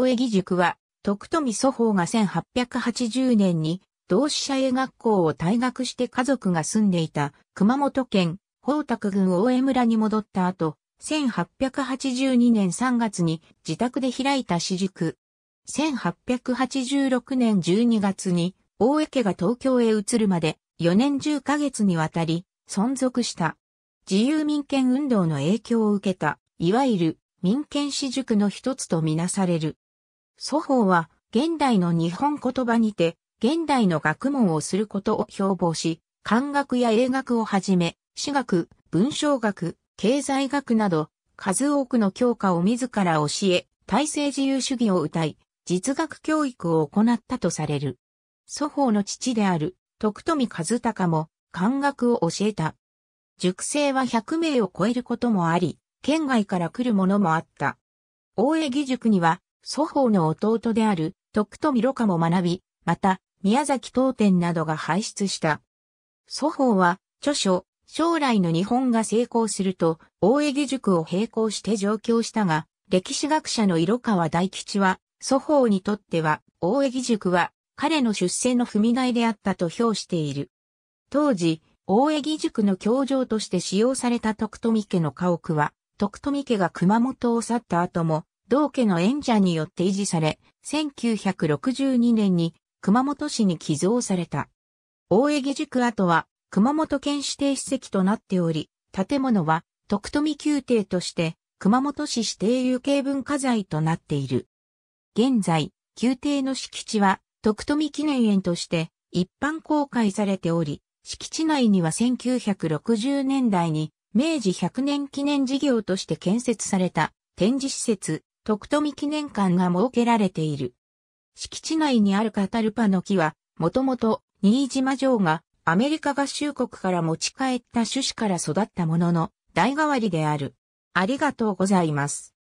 大江義塾は、徳富祖法が1880年に同志社英学校を退学して家族が住んでいた熊本県宝卓郡大江村に戻った後、1882年3月に自宅で開いた私塾。1886年12月に大江家が東京へ移るまで4年10ヶ月にわたり存続した。自由民権運動の影響を受けた、いわゆる民権私塾の一つとみなされる。祖法は、現代の日本言葉にて、現代の学問をすることを標榜し、漢学や英学をはじめ、史学、文章学、経済学など、数多くの教科を自ら教え、体制自由主義を謳い、実学教育を行ったとされる。祖法の父である、徳富和孝も、漢学を教えた。塾生は100名を超えることもあり、県外から来るものもあった。大江義塾には、祖法の弟である徳富呂家も学び、また、宮崎東天などが輩出した。祖法は、著書、将来の日本が成功すると、大江義塾を並行して上京したが、歴史学者の色川大吉は、祖法にとっては、大江義塾は、彼の出世の踏み台であったと評している。当時、大江義塾の教場として使用された徳富家の家屋は、徳富家が熊本を去った後も、同家の演者によって維持され、1962年に熊本市に寄贈された。大江下宿跡は熊本県指定史跡となっており、建物は徳富宮廷として熊本市指定有形文化財となっている。現在、宮廷の敷地は徳富記念園として一般公開されており、敷地内には1960年代に明治100年記念事業として建設された展示施設、徳富記念館が設けられている。敷地内にあるカタルパの木は、もともと新島城がアメリカ合衆国から持ち帰った種子から育ったものの代替わりである。ありがとうございます。